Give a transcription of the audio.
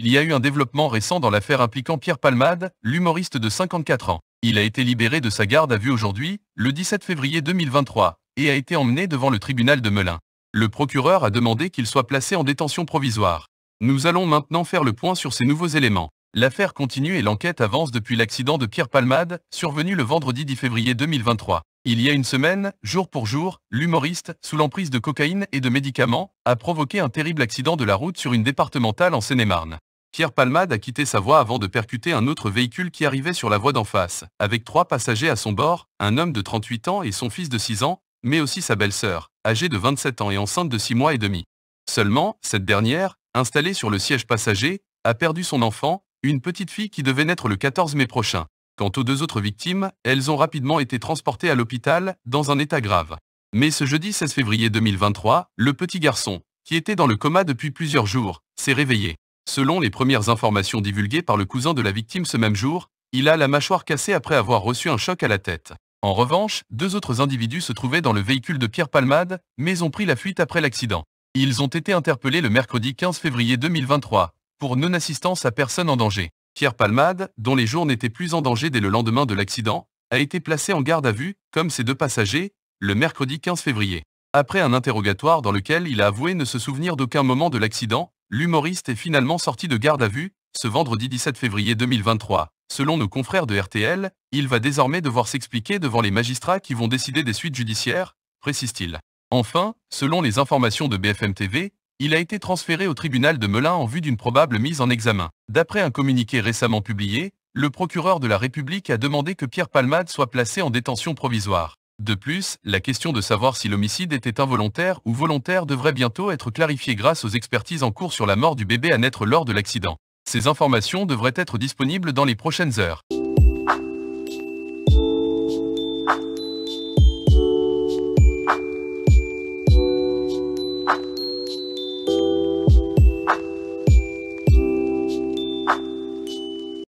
Il y a eu un développement récent dans l'affaire impliquant Pierre Palmade, l'humoriste de 54 ans. Il a été libéré de sa garde à vue aujourd'hui, le 17 février 2023, et a été emmené devant le tribunal de Melun. Le procureur a demandé qu'il soit placé en détention provisoire. Nous allons maintenant faire le point sur ces nouveaux éléments. L'affaire continue et l'enquête avance depuis l'accident de Pierre Palmade, survenu le vendredi 10 février 2023. Il y a une semaine, jour pour jour, l'humoriste, sous l'emprise de cocaïne et de médicaments, a provoqué un terrible accident de la route sur une départementale en Seine-et-Marne. Pierre Palmade a quitté sa voie avant de percuter un autre véhicule qui arrivait sur la voie d'en face, avec trois passagers à son bord, un homme de 38 ans et son fils de 6 ans, mais aussi sa belle-sœur, âgée de 27 ans et enceinte de 6 mois et demi. Seulement, cette dernière, installée sur le siège passager, a perdu son enfant, une petite fille qui devait naître le 14 mai prochain. Quant aux deux autres victimes, elles ont rapidement été transportées à l'hôpital, dans un état grave. Mais ce jeudi 16 février 2023, le petit garçon, qui était dans le coma depuis plusieurs jours, s'est réveillé. Selon les premières informations divulguées par le cousin de la victime ce même jour, il a la mâchoire cassée après avoir reçu un choc à la tête. En revanche, deux autres individus se trouvaient dans le véhicule de Pierre Palmade, mais ont pris la fuite après l'accident. Ils ont été interpellés le mercredi 15 février 2023, pour non-assistance à personne en danger. Pierre Palmade, dont les jours n'étaient plus en danger dès le lendemain de l'accident, a été placé en garde à vue, comme ses deux passagers, le mercredi 15 février. Après un interrogatoire dans lequel il a avoué ne se souvenir d'aucun moment de l'accident, L'humoriste est finalement sorti de garde à vue, ce vendredi 17 février 2023. Selon nos confrères de RTL, il va désormais devoir s'expliquer devant les magistrats qui vont décider des suites judiciaires, précise-t-il. Enfin, selon les informations de BFM TV, il a été transféré au tribunal de Melun en vue d'une probable mise en examen. D'après un communiqué récemment publié, le procureur de la République a demandé que Pierre Palmade soit placé en détention provisoire. De plus, la question de savoir si l'homicide était involontaire ou volontaire devrait bientôt être clarifiée grâce aux expertises en cours sur la mort du bébé à naître lors de l'accident. Ces informations devraient être disponibles dans les prochaines heures.